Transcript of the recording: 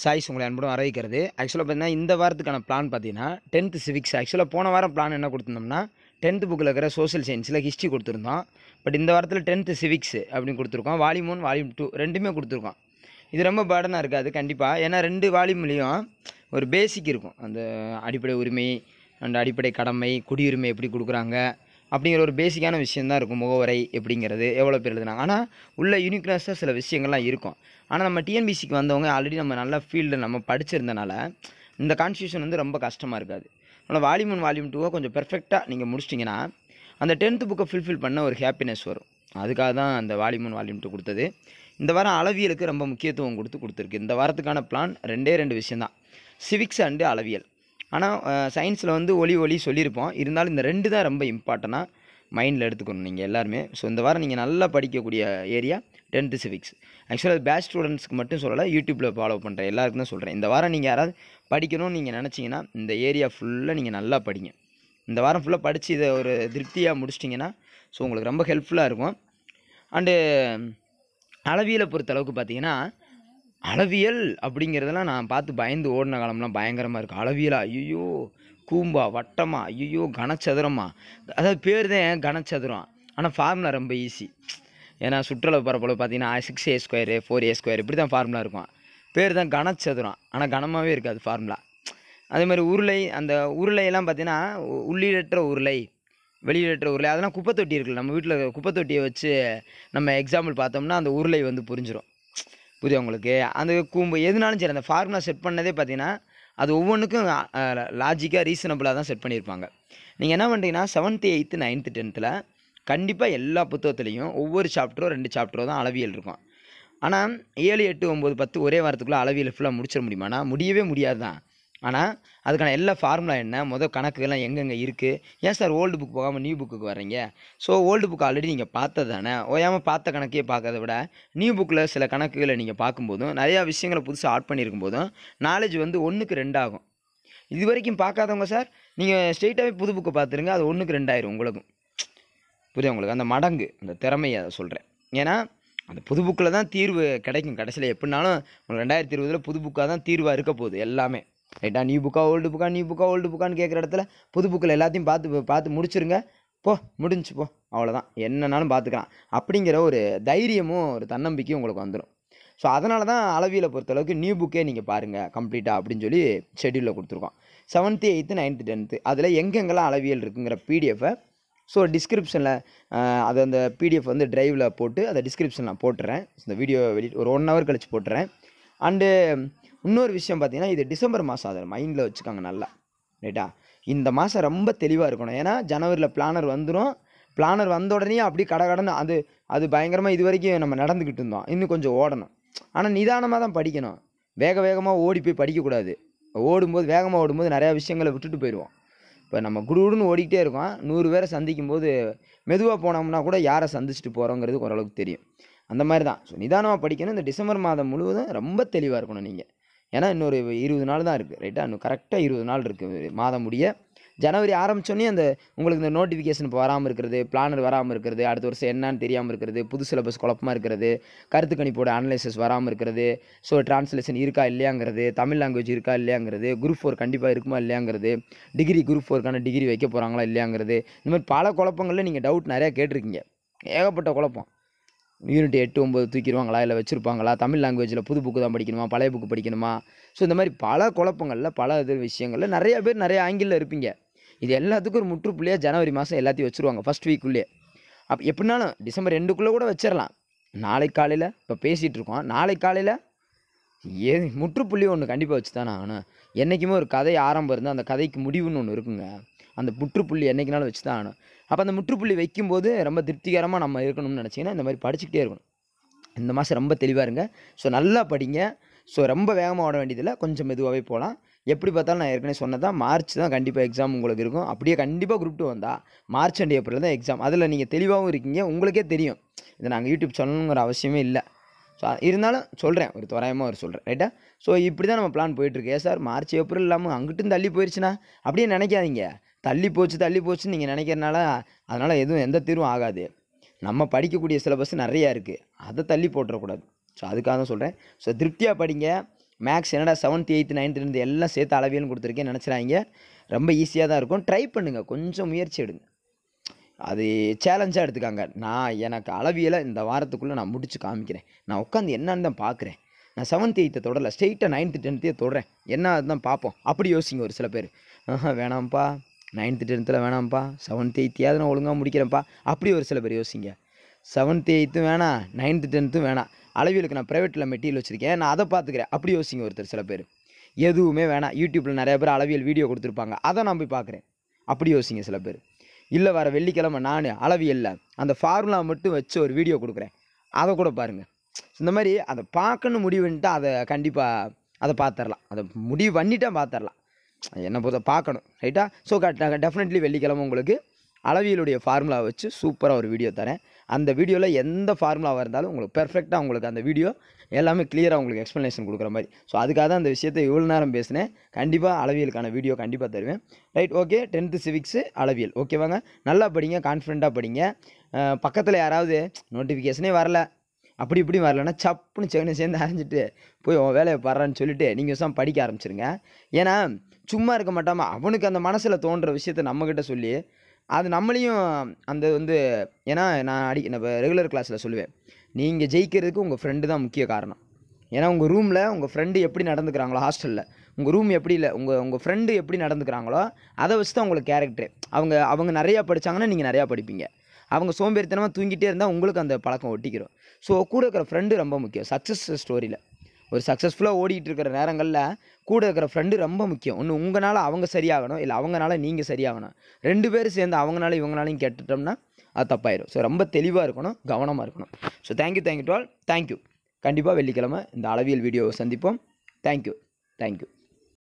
choice உங்களை அன்புடன் வரவேற்கிறது ஆக்சுவலாக பார்த்தீங்கன்னா இந்த வாரத்துக்கான பிளான் பார்த்தீங்கன்னா டென்த்து சிவிக்ஸ் ஆக்சுவலாக போன வாரம் பிளான் என்ன கொடுத்துருந்தோம்னா டென்த்து புக்கில் இருக்கிற சோஷியல் சயின்ஸில் ஹிஸ்ட்ரி கொடுத்துருந்தோம் பட் இந்த வாரத்தில் டென்த்து சிவிக்ஸ் அப்படின்னு கொடுத்துருக்கோம் வால்யூம் ஒன் வால்யூம் டூ ரெண்டுமே கொடுத்துருக்கோம் இது ரொம்ப பேர்டனாக இருக்காது கண்டிப்பாக ஏன்னா ரெண்டு வால்யூம்லேயும் ஒரு பேசிக் இருக்கும் அந்த அடிப்படை உரிமை அண்ட் அடிப்படை கடமை குடியுரிமை எப்படி கொடுக்குறாங்க அப்படிங்கிற ஒரு பேசிக்கான விஷயம் தான் இருக்கும் முகவரை எப்படிங்கிறது எவ்வளோ பேர் எழுதுனாங்க ஆனால் உள்ள யூனிக்னஸாக சில விஷயங்கள்லாம் இருக்கும் ஆனால் நம்ம டிஎன்பிசிக்கு வந்தவங்க ஆல்ரெடி நம்ம நல்ல ஃபீல்டில் நம்ம படிச்சிருந்தனால இந்த கான்ஸ்டியூஷன் வந்து ரொம்ப கஷ்டமாக இருக்காது ஆனால் வால்யூம் ஒன் வால்யூம் டூவாக கொஞ்சம் பெர்ஃபெக்டாக நீங்கள் முடிச்சிட்டிங்கன்னா அந்த டென்த்து புக்கை ஃபுல்ஃபில் பண்ண ஒரு ஹாப்பினஸ் வரும் அதுக்காக தான் அந்த வால்யூம் ஒன் வால்யூம் டூ கொடுத்தது இந்த வாரம் அளவியலுக்கு ரொம்ப முக்கியத்துவம் கொடுத்து கொடுத்துருக்கு இந்த வாரத்துக்கான பிளான் ரெண்டே ரெண்டு விஷயந்தான் சிவிக்ஸ் அண்டு அளவியல் ஆனால் சயின்ஸில் வந்து ஒளி ஒளி சொல்லியிருப்போம் இருந்தாலும் இந்த ரெண்டு தான் ரொம்ப இம்பார்ட்டண்ட்டாக மைண்டில் எடுத்துக்கணும் நீங்கள் எல்லாருமே ஸோ இந்த வாரம் நீங்கள் நல்லா படிக்கக்கூடிய ஏரியா டென்த்து சிவிக்ஸ் ஆக்சுவலாக பேட்ச் ஸ்டூடெண்ட்ஸ்க்கு மட்டும் சொல்லலை யூடியூப்பில் ஃபாலோ பண்ணுற எல்லாருக்கும் தான் சொல்கிறேன் இந்த வாரம் நீங்கள் யாராவது படிக்கணும்னு நீங்கள் நினச்சிங்கன்னா இந்த ஏரியா ஃபுல்லாக நீங்கள் நல்லா படிங்க இந்த வாரம் ஃபுல்லாக படித்து இதை ஒரு திருப்தியாக முடிச்சிட்டிங்கன்னா ஸோ உங்களுக்கு ரொம்ப ஹெல்ப்ஃபுல்லாக இருக்கும் அண்டு அளவியலை பொறுத்தளவுக்கு பார்த்தீங்கன்னா அளவியல் அப்படிங்கிறதெல்லாம் நான் பார்த்து பயந்து ஓடின காலம்லாம் பயங்கரமாக இருக்குது அளவியலா ஐயோ கூம்பா வட்டமா ஐயோ கனச்சதுரமா அதாவது பேர் தான் கனச்சதுரம் ஆனால் ஃபார்முலா ரொம்ப ஈஸி ஏன்னா சுற்றுலா பரப்பளவு பார்த்தீங்கன்னா six A square four A square இப்படி தான் ஃபார்முலா இருக்கும் பேர் தான் கனச்சதுரம் ஆனால் கனமாகவே இருக்காது ஃபார்முலா அதே மாதிரி உருளை அந்த உருளையெல்லாம் பார்த்தீங்கன்னா உள்ளீடற்ற உருளை வெளியிடற்ற உருளை அதெல்லாம் குப்பை தொட்டி இருக்குல்ல நம்ம வீட்டில் குப்பை தொட்டியை வச்சு நம்ம எக்ஸாம்பிள் பார்த்தோம்னா அந்த உருளை வந்து புரிஞ்சிடும் புரியும் உங்களுக்கு அந்த கூம்பு எதுனாலும் சரி அந்த ஃபார்முலா செட் பண்ணதே பார்த்தீங்கன்னா அது ஒவ்வொன்றுக்கும் லாஜிக்காக ரீசனபுளாக தான் செட் பண்ணியிருப்பாங்க நீங்கள் என்ன பண்ணுறீங்கன்னா செவன்த்து எயித்து நைன்த்து டென்த்தில் கண்டிப்பாக எல்லா புத்தகத்துலேயும் ஒவ்வொரு சாப்டரோ ரெண்டு சாப்டரோ தான் அளவியல் இருக்கும் ஆனால் ஏழு எட்டு ஒம்பது பத்து ஒரே வாரத்துக்குள்ளே அளவியல் ஃபுல்லாக முடிச்சிட முடியுமாண்ணா முடியவே முடியாது தான் ஆனால் அதுக்கான எல்லா ஃபார்முலா என்ன முதல் கணக்குகள்லாம் எங்கெங்கே இருக்குது ஏன் சார் ஓல்டு புக் போகாமல் நியூ புக்கு வர்றீங்க ஸோ ஓல்டு புக் ஆல்ரெடி நீங்கள் பார்த்தது தானே ஓயாமல் பார்த்த கணக்கே பார்க்கறத விட நியூ புக்கில் சில கணக்குகளை நீங்கள் பார்க்கும்போதும் நிறையா விஷயங்களை புதுசாக ஆட் பண்ணியிருக்கும் போதும் நாலேஜ் வந்து ஒன்றுக்கு ரெண்டாகும் இது வரைக்கும் பார்க்காதவங்க சார் நீங்கள் ஸ்ட்ரெயிட்டாகவே புது புக்கை பார்த்துருங்க அது ஒன்றுக்கு ரெண்டாயிரும் உங்களுக்கும் புரியுது உங்களுக்கு அந்த மடங்கு அந்த திறமையை அதை சொல்கிறேன் ஏன்னா அந்த புது புக்கில் தான் தீர்வு கிடைக்கும் கடைசியில் எப்படினாலும் ரெண்டாயிரத்தி இருபதில் புது புக்காக தான் தீர்வாக இருக்க போகுது எல்லாமே ரைட்டா நியூ புக்கா ஓல்டு புக்கா நியூ புக்கா ஓல்டு புக்கான்னு கேட்குற இடத்துல புது புக்கில் எல்லாத்தையும் பார்த்து பார்த்து முடிச்சுருங்க போ முடிஞ்சு போ அவ்வளோதான் என்னன்னாலும் பார்த்துக்கலாம் அப்படிங்கிற ஒரு தைரியமும் ஒரு தன்னம்பிக்கையும் உங்களுக்கு வந்துடும் ஸோ அதனால தான் அளவியில் பொறுத்தளவுக்கு நியூ புக்கே நீங்கள் பாருங்கள் கம்ப்ளீட்டாக அப்படின்னு சொல்லி ஷெடியூலில் கொடுத்துருக்கோம் செவன்த்து எயித்து நைன்த்து டென்த்து அதில் எங்கெங்கெல்லாம் அளவியல் இருக்குங்கிற பிடிஎஃபை ஸோ டிஸ்கிரிப்ஷனில் அதை அந்த பிடிஎஃப் வந்து ட்ரைவில் போட்டு அதை டிஸ்கிரிப்ஷன் நான் போட்டுறேன் இந்த வீடியோ வெளி ஒரு ஒன் ஹவர் கழித்து போட்டுறேன் அண்டு இன்னொரு விஷயம் பார்த்தீங்கன்னா இது டிசம்பர் மாதம் அதை மைண்டில் வச்சுக்காங்க நல்லா ரைட்டா இந்த மாதம் ரொம்ப தெளிவாக இருக்கணும் ஏன்னா ஜனவரியில் பிளானர் வந்துடும் பிளானர் வந்த உடனே அப்படி கடை கடன் அது அது பயங்கரமாக இது வரைக்கும் நம்ம நடந்துக்கிட்டு இருந்தோம் இன்னும் கொஞ்சம் ஓடணும் ஆனால் நிதானமாக தான் படிக்கணும் வேக வேகமாக ஓடி போய் படிக்கக்கூடாது ஓடும்போது வேகமாக ஓடும்போது நிறையா விஷயங்களை விட்டுட்டு போயிடுவோம் இப்போ நம்ம குடுகுடுன்னு ஓடிக்கிட்டே இருக்கோம் நூறு பேரை சந்திக்கும் போது மெதுவாக போனோம்னா கூட யாரை சந்திச்சுட்டு போகிறோங்கிறது ஓரளவுக்கு தெரியும் அந்த மாதிரி தான் ஸோ நிதானமாக படிக்கணும் இந்த டிசம்பர் மாதம் முழுவதும் ரொம்ப தெளிவாக இருக்கணும் நீங்கள் ஏன்னா இன்னொரு இருபது நாள் தான் இருக்குது ரைட்டாக இன்னும் கரெக்டாக இருபது நாள் இருக்குது மாதம் முடிய ஜனவரி ஆரம்பித்தோன்னே அந்த உங்களுக்கு இந்த நோட்டிஃபிகேஷன் இப்போ வராமல் இருக்கிறது பிளானர் வராமல் இருக்கிறது அடுத்த வருஷம் என்னன்னு தெரியாமல் இருக்கிறது புது சிலபஸ் குழப்பமாக இருக்கிறது கருத்து கணிப்போட அனலைசஸ் வராமல் இருக்கிறது ஸோ டிரான்ஸ்லேஷன் இருக்கா இல்லையாங்கிறது தமிழ் லாங்குவேஜ் இருக்கா இல்லையாங்கிறது குரூப் ஃபோர் கண்டிப்பாக இருக்குமா இல்லையாங்கிறது டிகிரி குரூப் ஃபோருக்கான டிகிரி வைக்க போகிறாங்களா இல்லையாங்கிறது இந்த மாதிரி பல குழப்பங்களில் நீங்கள் டவுட் நிறையா கேட்டிருக்கீங்க ஏகப்பட்ட குழப்பம் யூனிட் எட்டு ஒம்பது தூக்கிடுவாங்களா இல்லை வச்சுருப்பாங்களா தமிழ் லாங்குவேஜில் புது புக்கு தான் படிக்கணுமா பழைய புக்கு படிக்கணுமா ஸோ இந்த மாதிரி பல குழப்பங்களில் பல இது விஷயங்களில் நிறைய பேர் நிறைய ஆங்கிலில் இருப்பீங்க இது எல்லாத்துக்கும் ஒரு முற்றுப்புள்ளியாக ஜனவரி மாதம் எல்லாத்தையும் வச்சுருவாங்க ஃபஸ்ட் வீக்குள்ளேயே அப்போ எப்படினாலும் டிசம்பர் ரெண்டுக்குள்ளே கூட வச்சிடலாம் நாளை காலையில் இப்போ பேசிகிட்டு இருக்கோம் நாளை காலையில் ஏ முற்றுப்புள்ளி ஒன்று கண்டிப்பாக வச்சு தானே ஆகணும் என்றைக்குமே ஒரு கதை ஆரம்பம் இருந்தால் அந்த கதைக்கு முடிவுன்னு ஒன்று இருக்குங்க அந்த முற்றுப்புள்ளி என்றைக்குனாலும் வச்சு தான் ஆகணும் அப்போ அந்த முற்றுப்புள்ளி வைக்கும்போது ரொம்ப திருப்திகரமாக நம்ம இருக்கணும்னு நினச்சிங்கன்னா இந்த மாதிரி படிச்சுக்கிட்டே இருக்கணும் இந்த மாதம் ரொம்ப தெளிவாக இருங்க ஸோ நல்லா படிங்க ஸோ ரொம்ப வேகமாக ஓட வேண்டியதில்லை கொஞ்சம் மெதுவாகவே போகலாம் எப்படி பார்த்தாலும் நான் ஏற்கனவே சொன்னதான் மார்ச் தான் கண்டிப்பாக எக்ஸாம் உங்களுக்கு இருக்கும் அப்படியே கண்டிப்பாக குரூப் டூ வந்தால் மார்ச் அண்ட் ஏப்ரல் தான் எக்ஸாம் அதில் நீங்கள் தெளிவாகவும் இருக்கீங்க உங்களுக்கே தெரியும் இது நாங்கள் யூடியூப் சொல்லணுங்கிற அவசியமே இல்லை ஸோ இருந்தாலும் சொல்கிறேன் ஒரு தோராயமாக ஒரு சொல்கிறேன் ரைட்டா ஸோ இப்படி தான் நம்ம பிளான் போயிட்டுருக்கு ஏன் சார் மார்ச் ஏப்ரல் இல்லாமல் அங்கிட்டும் தள்ளி போயிடுச்சுன்னா அப்படியே நினைக்காதீங்க தள்ளி போச்சு தள்ளி போச்சுன்னு நீங்கள் நினைக்கிறனால அதனால் எதுவும் எந்த தீர்வும் ஆகாது நம்ம படிக்கக்கூடிய சிலபஸ் நிறையா இருக்குது அதை தள்ளி போட்டுறக்கூடாது ஸோ அதுக்காக தான் சொல்கிறேன் ஸோ திருப்தியாக படிங்க மேக்ஸ் என்னடா செவன்த் எயித்து நைன்த்துலேருந்து எல்லாம் சேர்த்து அளவியல் கொடுத்துருக்கேன் நினச்சிடாங்க ரொம்ப ஈஸியாக தான் இருக்கும் ட்ரை பண்ணுங்கள் கொஞ்சம் முயற்சி எடுங்க அது சேலஞ்சாக எடுத்துக்காங்க நான் எனக்கு அளவியலை இந்த வாரத்துக்குள்ளே நான் முடிச்சு காமிக்கிறேன் நான் உட்காந்து என்னன்னு தான் பார்க்குறேன் நான் செவன்த் எயித்தை தொடரல ஸ்ட்ரெயிட்டாக நைன்த்து டென்த்தே தொடறேன் என்ன தான் பார்ப்போம் அப்படி யோசிங்க ஒரு சில பேர் வேணாம்ப்பா நைன்த்து டென்த்தில் வேணாம்ப்பா செவன்த் எயித்தையாவது நான் ஒழுங்காக முடிக்கிறேன்ப்பா அப்படி ஒரு சில பேர் யோசிங்க செவன்த்து எயித்தும் வேணாம் நைன்த்து டென்த்தும் வேணாம் அளவியலுக்கு நான் ப்ரைவேட்டில் மெட்டீரியல் வச்சுருக்கேன் நான் அதை பார்த்துக்கிறேன் அப்படி யோசிங்க ஒருத்தர் சில பேர் எதுவுமே வேணாம் யூடியூப்பில் நிறைய பேர் அளவியல் வீடியோ கொடுத்துருப்பாங்க அதை நான் போய் பார்க்குறேன் அப்படி யோசிங்க சில பேர் இல்லை வர வெள்ளிக்கிழமை நான் அளவியலில் அந்த ஃபார்முலா மட்டும் வச்சு ஒரு வீடியோ கொடுக்குறேன் அதை கூட பாருங்கள் இந்த மாதிரி அதை பார்க்கணும் முடிவுன்ட்டு அதை கண்டிப்பாக அதை பார்த்துடலாம் அதை முடிவு பண்ணிட்டேன் பார்த்துடலாம் என்னை பொறுத்த பார்க்கணும் ரைட்டா ஸோ டெஃபினெட்லி வெள்ளிக்கிழமை உங்களுக்கு அளவியலுடைய ஃபார்முலா வச்சு சூப்பராக ஒரு வீடியோ தரேன் அந்த வீடியோவில் எந்த ஃபார்முலாவாக இருந்தாலும் உங்களுக்கு பெர்ஃபெக்டாக உங்களுக்கு அந்த வீடியோ எல்லாமே கிளியராக உங்களுக்கு எக்ஸ்ப்ளனேஷன் கொடுக்குற மாதிரி ஸோ அதுக்காக தான் அந்த விஷயத்தை இவ்வளோ நேரம் பேசினேன் கண்டிப்பாக அளவியலுக்கான வீடியோ கண்டிப்பாக தருவேன் ரைட் ஓகே டென்த்து சிவிக்ஸு அளவியல் ஓகேவாங்க நல்லா படிங்க கான்ஃபிடெண்ட்டாக படிங்க பக்கத்தில் யாராவது நோட்டிஃபிகேஷனே வரல அப்படி இப்படி வரலன்னா சப்புன்னு செவனை சேர்ந்து அரைஞ்சிட்டு போய் உன் வேலையை பாடுறான்னு சொல்லிவிட்டு நீங்கள் விஷயம் படிக்க ஆரம்பிச்சிருங்க ஏன்னா சும்மா இருக்க மாட்டாமல் அவனுக்கு அந்த மனசில் தோன்ற விஷயத்த நம்மக்கிட்ட சொல்லி அது நம்மளையும் அந்த வந்து ஏன்னா நான் அடி நம்ம ரெகுலர் கிளாஸில் சொல்லுவேன் நீங்கள் ஜெயிக்கிறதுக்கு உங்கள் ஃப்ரெண்டு தான் முக்கிய காரணம் ஏன்னா உங்கள் ரூமில் உங்கள் ஃப்ரெண்டு எப்படி நடந்துக்கிறாங்களோ ஹாஸ்டலில் உங்கள் ரூம் எப்படி இல்லை உங்கள் உங்கள் ஃப்ரெண்டு எப்படி நடந்துக்கிறாங்களோ அதை வச்சு தான் உங்களுக்கு கேரக்டர் அவங்க அவங்க நிறையா படித்தாங்கன்னா நீங்கள் நிறையா படிப்பீங்க அவங்க சோம்பேறித்தனமாக தூங்கிட்டே இருந்தால் உங்களுக்கு அந்த பழக்கம் ஒட்டிக்கிறோம் ஸோ கூட இருக்கிற ஃப்ரெண்டு ரொம்ப முக்கியம் சக்ஸஸ் ஸ்டோரியில் ஒரு சக்ஸஸ்ஃபுல்லாக ஓடிக்கிட்டு இருக்கிற நேரங்களில் கூட இருக்கிற ஃப்ரெண்டு ரொம்ப முக்கியம் ஒன்று உங்களால் அவங்க சரியாகணும் இல்லை அவங்களால நீங்கள் சரியாகணும் ரெண்டு பேரும் சேர்ந்து அவங்களால இவங்களாலையும் கேட்டுட்டோம்னா அது தப்பாயிடும் ஸோ ரொம்ப தெளிவாக இருக்கணும் கவனமாக இருக்கணும் so thank you thank you to all all thank you கண்டிப்பாக வெள்ளிக்கிழமை இந்த அளவியல் வீடியோவை சந்திப்போம் தேங்க்யூ தேங்க்யூ